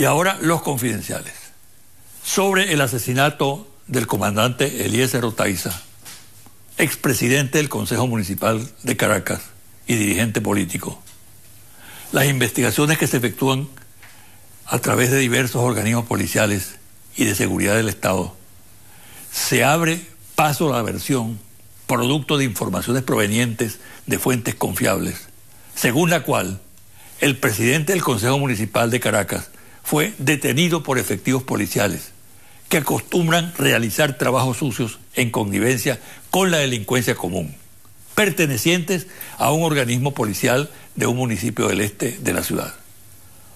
y ahora los confidenciales, sobre el asesinato del comandante Eliezer Otaiza, expresidente del Consejo Municipal de Caracas y dirigente político. Las investigaciones que se efectúan a través de diversos organismos policiales y de seguridad del Estado. Se abre paso a la versión, producto de informaciones provenientes de fuentes confiables, según la cual el presidente del Consejo Municipal de Caracas, fue detenido por efectivos policiales que acostumbran realizar trabajos sucios en connivencia con la delincuencia común, pertenecientes a un organismo policial de un municipio del este de la ciudad.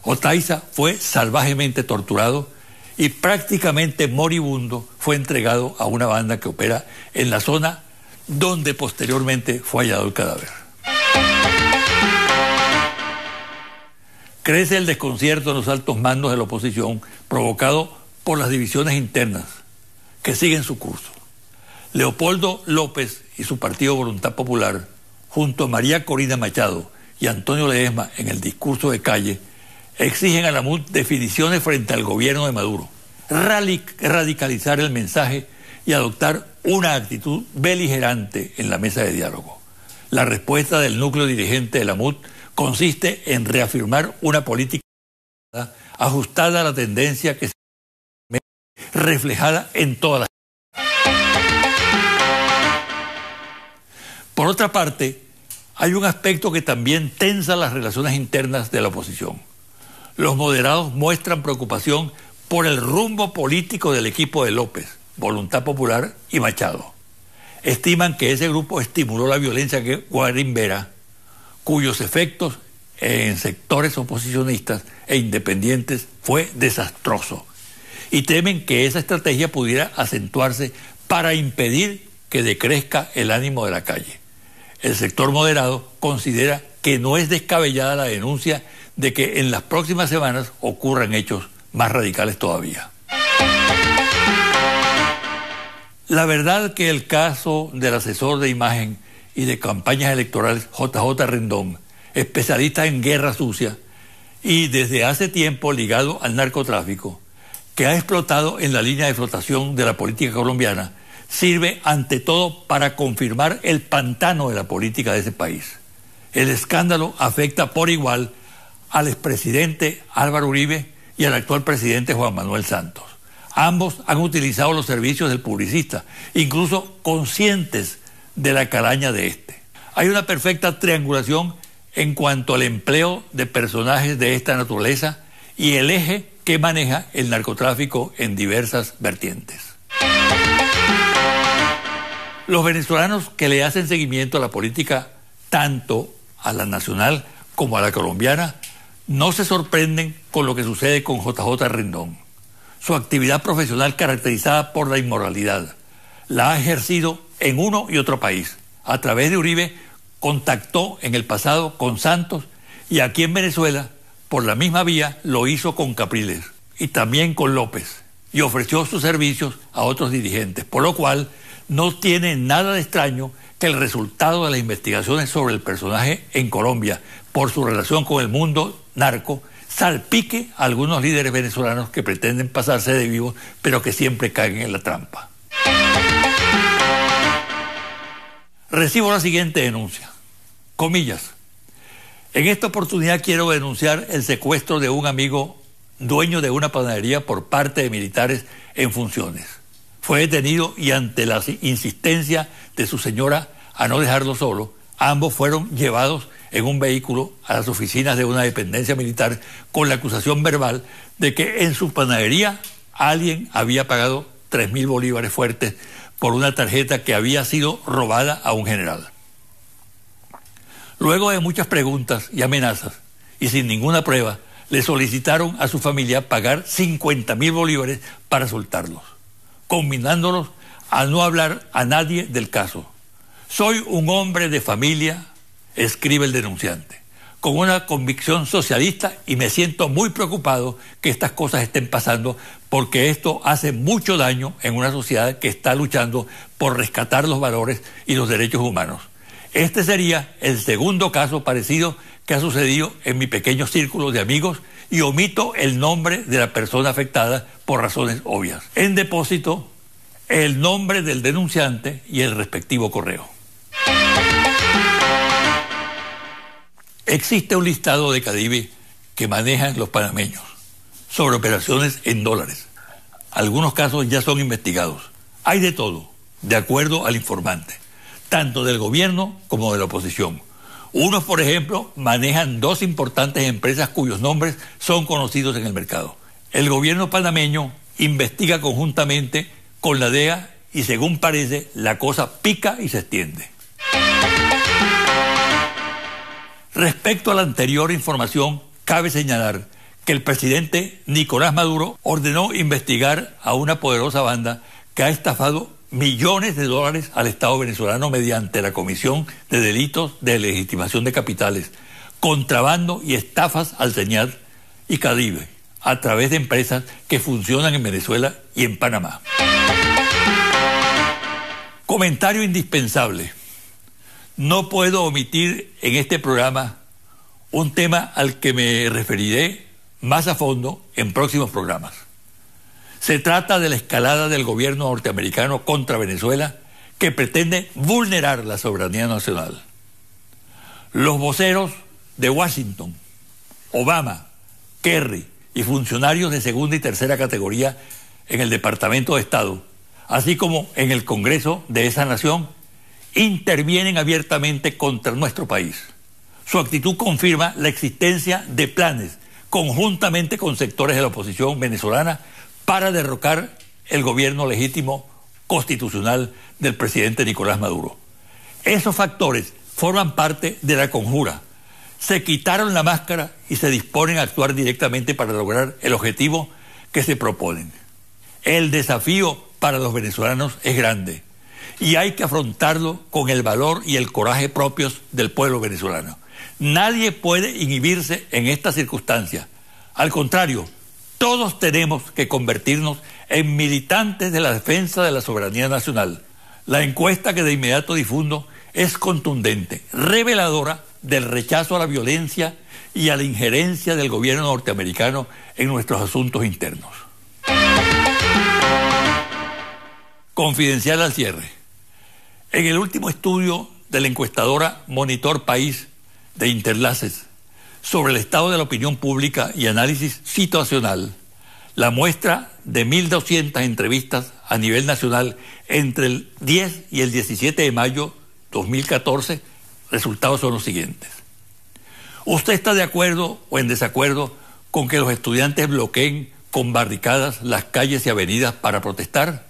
Otaiza fue salvajemente torturado y prácticamente moribundo fue entregado a una banda que opera en la zona donde posteriormente fue hallado el cadáver. crece el desconcierto en los altos mandos de la oposición provocado por las divisiones internas que siguen su curso. Leopoldo López y su partido Voluntad Popular, junto a María Corina Machado y Antonio Leesma... en el discurso de calle, exigen a la MUD definiciones frente al gobierno de Maduro, radicalizar el mensaje y adoptar una actitud beligerante en la mesa de diálogo. La respuesta del núcleo dirigente de la MUD consiste en reafirmar una política ajustada a la tendencia que se reflejada en todas las... Por otra parte, hay un aspecto que también tensa las relaciones internas de la oposición. Los moderados muestran preocupación por el rumbo político del equipo de López, Voluntad Popular y Machado. Estiman que ese grupo estimuló la violencia que Guarimbera Vera cuyos efectos en sectores oposicionistas e independientes fue desastroso. Y temen que esa estrategia pudiera acentuarse para impedir que decrezca el ánimo de la calle. El sector moderado considera que no es descabellada la denuncia de que en las próximas semanas ocurran hechos más radicales todavía. La verdad que el caso del asesor de imagen y de campañas electorales, JJ Rendón, especialista en guerra sucia y desde hace tiempo ligado al narcotráfico, que ha explotado en la línea de flotación de la política colombiana, sirve ante todo para confirmar el pantano de la política de ese país. El escándalo afecta por igual al expresidente Álvaro Uribe y al actual presidente Juan Manuel Santos. Ambos han utilizado los servicios del publicista, incluso conscientes de la caraña de este. Hay una perfecta triangulación en cuanto al empleo de personajes de esta naturaleza y el eje que maneja el narcotráfico en diversas vertientes. Los venezolanos que le hacen seguimiento a la política, tanto a la nacional como a la colombiana, no se sorprenden con lo que sucede con JJ Rendón. Su actividad profesional caracterizada por la inmoralidad la ha ejercido en uno y otro país. A través de Uribe contactó en el pasado con Santos y aquí en Venezuela, por la misma vía, lo hizo con Capriles y también con López y ofreció sus servicios a otros dirigentes, por lo cual no tiene nada de extraño que el resultado de las investigaciones sobre el personaje en Colombia por su relación con el mundo narco salpique a algunos líderes venezolanos que pretenden pasarse de vivos, pero que siempre caen en la trampa recibo la siguiente denuncia. Comillas. En esta oportunidad quiero denunciar el secuestro de un amigo dueño de una panadería por parte de militares en funciones. Fue detenido y ante la insistencia de su señora a no dejarlo solo, ambos fueron llevados en un vehículo a las oficinas de una dependencia militar con la acusación verbal de que en su panadería alguien había pagado 3.000 bolívares fuertes por una tarjeta que había sido robada a un general. Luego de muchas preguntas y amenazas, y sin ninguna prueba, le solicitaron a su familia pagar 50 mil bolívares para soltarlos, combinándolos a no hablar a nadie del caso. Soy un hombre de familia, escribe el denunciante con una convicción socialista y me siento muy preocupado que estas cosas estén pasando porque esto hace mucho daño en una sociedad que está luchando por rescatar los valores y los derechos humanos. Este sería el segundo caso parecido que ha sucedido en mi pequeño círculo de amigos y omito el nombre de la persona afectada por razones obvias. En depósito, el nombre del denunciante y el respectivo correo. Existe un listado de Cadivi que manejan los panameños sobre operaciones en dólares. Algunos casos ya son investigados. Hay de todo, de acuerdo al informante, tanto del gobierno como de la oposición. Unos, por ejemplo, manejan dos importantes empresas cuyos nombres son conocidos en el mercado. El gobierno panameño investiga conjuntamente con la DEA y según parece la cosa pica y se extiende. Respecto a la anterior información, cabe señalar que el presidente Nicolás Maduro ordenó investigar a una poderosa banda que ha estafado millones de dólares al Estado venezolano mediante la comisión de delitos de legitimación de capitales, contrabando y estafas al señal y Caribe, a través de empresas que funcionan en Venezuela y en Panamá. Comentario indispensable. No puedo omitir en este programa un tema al que me referiré más a fondo en próximos programas. Se trata de la escalada del gobierno norteamericano contra Venezuela que pretende vulnerar la soberanía nacional. Los voceros de Washington, Obama, Kerry y funcionarios de segunda y tercera categoría en el Departamento de Estado, así como en el Congreso de esa nación, intervienen abiertamente contra nuestro país. Su actitud confirma la existencia de planes conjuntamente con sectores de la oposición venezolana para derrocar el gobierno legítimo constitucional del presidente Nicolás Maduro. Esos factores forman parte de la conjura. Se quitaron la máscara y se disponen a actuar directamente para lograr el objetivo que se proponen. El desafío para los venezolanos es grande y hay que afrontarlo con el valor y el coraje propios del pueblo venezolano. Nadie puede inhibirse en estas circunstancias. Al contrario, todos tenemos que convertirnos en militantes de la defensa de la soberanía nacional. La encuesta que de inmediato difundo es contundente, reveladora del rechazo a la violencia y a la injerencia del gobierno norteamericano en nuestros asuntos internos. Confidencial al cierre. En el último estudio de la encuestadora Monitor País de Interlaces sobre el estado de la opinión pública y análisis situacional, la muestra de 1.200 entrevistas a nivel nacional entre el 10 y el 17 de mayo 2014, resultados son los siguientes. ¿Usted está de acuerdo o en desacuerdo con que los estudiantes bloqueen con barricadas las calles y avenidas para protestar?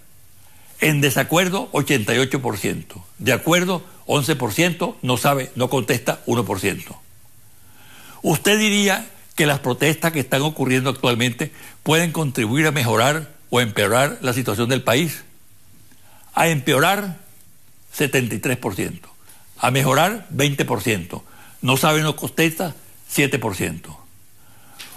En desacuerdo, 88%. De acuerdo, 11%. No sabe, no contesta, 1%. ¿Usted diría que las protestas que están ocurriendo actualmente pueden contribuir a mejorar o empeorar la situación del país? A empeorar, 73%. A mejorar, 20%. No sabe, no contesta, 7%.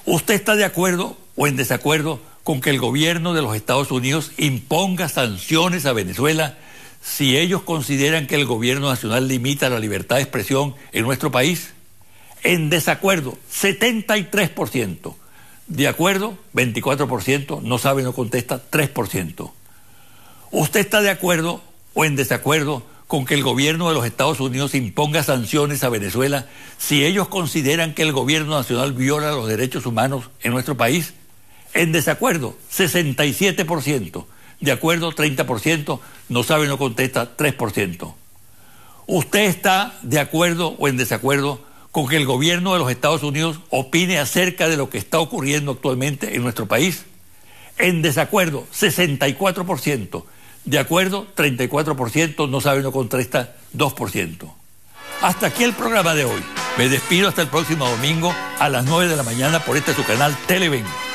¿Usted está de acuerdo o en desacuerdo con que el gobierno de los Estados Unidos imponga sanciones a Venezuela si ellos consideran que el gobierno nacional limita la libertad de expresión en nuestro país? En desacuerdo, 73%. De acuerdo, 24%. No sabe, no contesta, 3%. ¿Usted está de acuerdo o en desacuerdo con que el gobierno de los Estados Unidos imponga sanciones a Venezuela si ellos consideran que el gobierno nacional viola los derechos humanos en nuestro país? En desacuerdo, 67%. De acuerdo, 30%. No sabe, no contesta, 3%. ¿Usted está de acuerdo o en desacuerdo con que el gobierno de los Estados Unidos opine acerca de lo que está ocurriendo actualmente en nuestro país? En desacuerdo, 64%. De acuerdo, 34%. No sabe, no contesta, 2%. Hasta aquí el programa de hoy. Me despido hasta el próximo domingo a las 9 de la mañana por este su canal Televen.